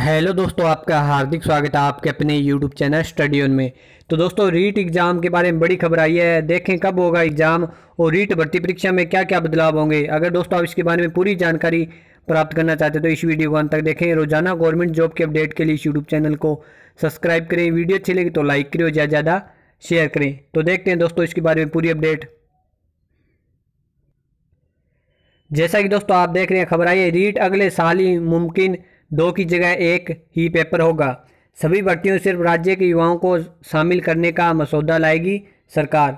hello दोस्तों आपका हार्दिक स्वागत है आपके अपने यूट्यूब चैनल स्टडियन में तो दोस्तों रीट एग्ज़ाम के बारे में बड़ी खबर आई है देखें कब होगा एग्ज़ाम और रीट भर्ती परीक्षा में क्या क्या बदलाव होंगे अगर दोस्तों आप इसके बारे में पूरी जानकारी प्राप्त करना चाहते हैं तो इस वीडियो को अंत तक देखें रोजाना गवर्नमेंट जॉब के अपडेट के लिए इस यूट्यूब चैनल को सब्सक्राइब करें वीडियो अच्छी लगी तो लाइक करें और ज़्यादा ज़्यादा शेयर करें तो देखते हैं दोस्तों इसके बारे में पूरी अपडेट जैसा कि दोस्तों आप देख रहे हैं खबर आई है रीट अगले साल ही मुमकिन दो की जगह एक ही पेपर होगा सभी भर्तियों में सिर्फ राज्य के युवाओं को शामिल करने का मसौदा लाएगी सरकार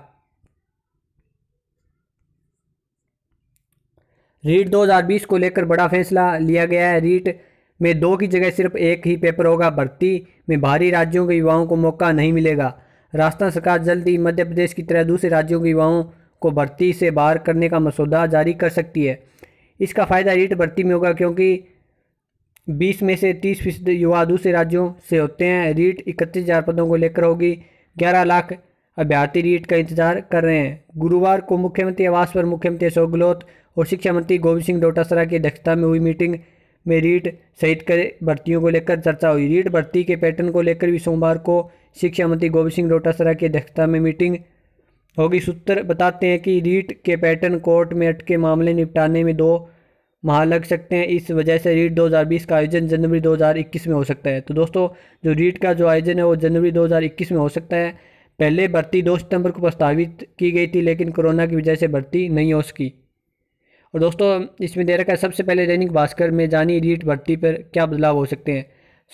रीट 2020 को लेकर बड़ा फैसला लिया गया है रीट में दो की जगह सिर्फ एक ही पेपर होगा भर्ती में भारी राज्यों के युवाओं को मौका नहीं मिलेगा राजस्थान सरकार जल्द ही मध्य प्रदेश की तरह दूसरे राज्यों के युवाओं को भर्ती से बाहर करने का मसौदा जारी कर सकती है इसका फ़ायदा रीट भर्ती में होगा क्योंकि बीस में से तीस फीसद युवा दूसरे राज्यों से होते हैं रीट इकतीस हज़ार पदों को लेकर होगी ग्यारह लाख अभ्यर्थी रीट का इंतजार कर रहे हैं गुरुवार को मुख्यमंत्री आवास पर मुख्यमंत्री अशोक गहलोत और शिक्षा मंत्री गोविंद सिंह डोटासरा की अध्यक्षता में हुई मीटिंग में रीट सहित कर भर्तियों को लेकर चर्चा हुई रीट भर्ती के पैटर्न को लेकर भी सोमवार को शिक्षा मंत्री गोविंद सिंह डोटासरा की अध्यक्षता में मीटिंग होगी सूत्र बताते हैं कि रीट के पैटर्न कोर्ट में अटके मामले निपटाने में दो वहाँ लग सकते हैं इस वजह से रीट 2020 का आयोजन जनवरी 2021 में हो सकता है तो दोस्तों जो रीट का जो आयोजन है वो जनवरी 2021 में हो सकता है पहले भर्ती दो सितंबर को प्रस्तावित की गई थी लेकिन कोरोना की वजह से भर्ती नहीं हो सकी और दोस्तों इसमें दे रखा है सबसे पहले दैनिक भास्कर में जानी रीट भर्ती पर क्या बदलाव हो सकते हैं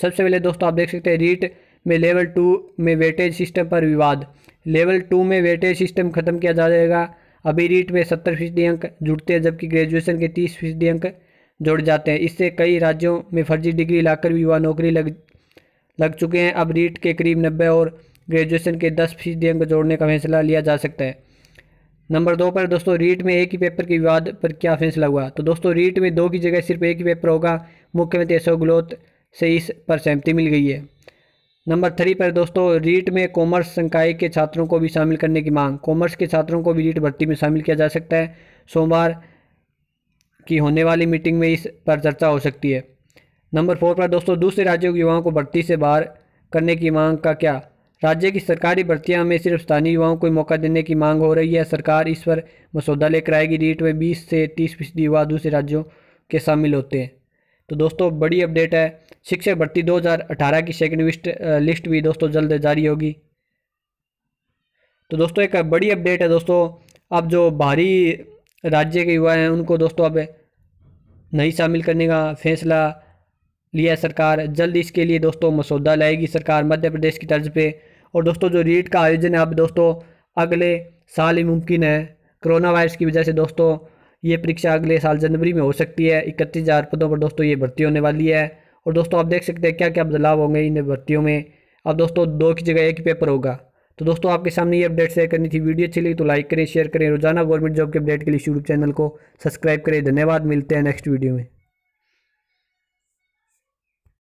सबसे पहले दोस्तों आप देख सकते हैं रीट में लेवल टू में वेटेज सिस्टम पर विवाद लेवल टू में वेटेज सिस्टम खत्म किया जाएगा जा अभी रीट में सत्तर फीसदी अंक जुड़ते हैं जबकि ग्रेजुएशन के तीस फीसदी अंक जुड़ जाते हैं इससे कई राज्यों में फर्जी डिग्री लाकर भी युवा नौकरी लग लग चुके हैं अब रीट के करीब नब्बे और ग्रेजुएशन के दस फीसदी अंक जोड़ने का फैसला लिया जा सकता है नंबर दो पर दोस्तों रीट में एक ही पेपर के विवाद पर क्या फैसला हुआ तो दोस्तों रीट में दो की जगह सिर्फ एक ही पेपर होगा मुख्यमंत्री अशोक गहलोत से इस पर सहमति मिल गई है नंबर थ्री पर दोस्तों रीट में कॉमर्स संकाय के छात्रों को भी शामिल करने की मांग कॉमर्स के छात्रों को भी रीट भर्ती में शामिल किया जा सकता है सोमवार की होने वाली मीटिंग में इस पर चर्चा हो सकती है नंबर फोर पर दोस्तों दूसरे राज्यों के युवाओं को भर्ती से बाहर करने की मांग का क्या राज्य की सरकारी भर्तियां में सिर्फ स्थानीय युवाओं को मौका देने की मांग हो रही है सरकार इस पर मसौदा लेकर आएगी रीट में बीस से तीस फीसदी युवा दूसरे राज्यों के शामिल होते हैं तो दोस्तों बड़ी अपडेट है शिक्षक भर्ती 2018 की सेकंड लिस्ट भी दोस्तों जल्द जारी होगी तो दोस्तों एक बड़ी अपडेट है दोस्तों अब जो बाहरी राज्य के युवा हैं उनको दोस्तों अब नहीं शामिल करने का फैसला लिया सरकार जल्द इसके लिए दोस्तों मसौदा लाएगी सरकार मध्य प्रदेश की तर्ज पर और दोस्तों जो रीट का आयोजन है अब दोस्तों अगले साल ही मुमकिन है कोरोना वायरस की वजह से दोस्तों ये परीक्षा अगले साल जनवरी में हो सकती है इकतीस हज़ार पदों पर दोस्तों ये भर्ती होने वाली है और दोस्तों आप देख सकते हैं क्या क्या बदलाव होंगे इन भर्तियों में अब दोस्तों दो की जगह एक पेपर होगा तो दोस्तों आपके सामने ये अपडेट शेयर करनी थी वीडियो अच्छी लगी तो लाइक करें शेयर करें रोजाना गवर्नमेंट जॉब के अपडेट के लिए यूट्यूब चैनल को सब्सक्राइब करें धन्यवाद मिलते हैं नेक्स्ट वीडियो में